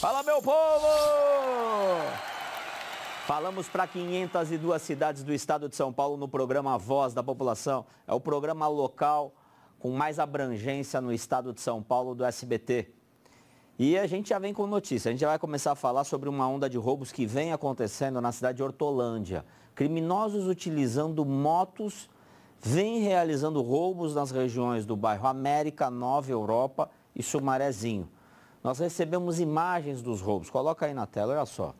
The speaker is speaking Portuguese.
Fala, meu povo! Falamos para 502 cidades do estado de São Paulo no programa Voz da População. É o programa local com mais abrangência no estado de São Paulo do SBT. E a gente já vem com notícia. A gente já vai começar a falar sobre uma onda de roubos que vem acontecendo na cidade de Hortolândia. Criminosos utilizando motos vêm realizando roubos nas regiões do bairro América, Nova Europa e Sumarezinho nós recebemos imagens dos roubos. Coloca aí na tela, olha só.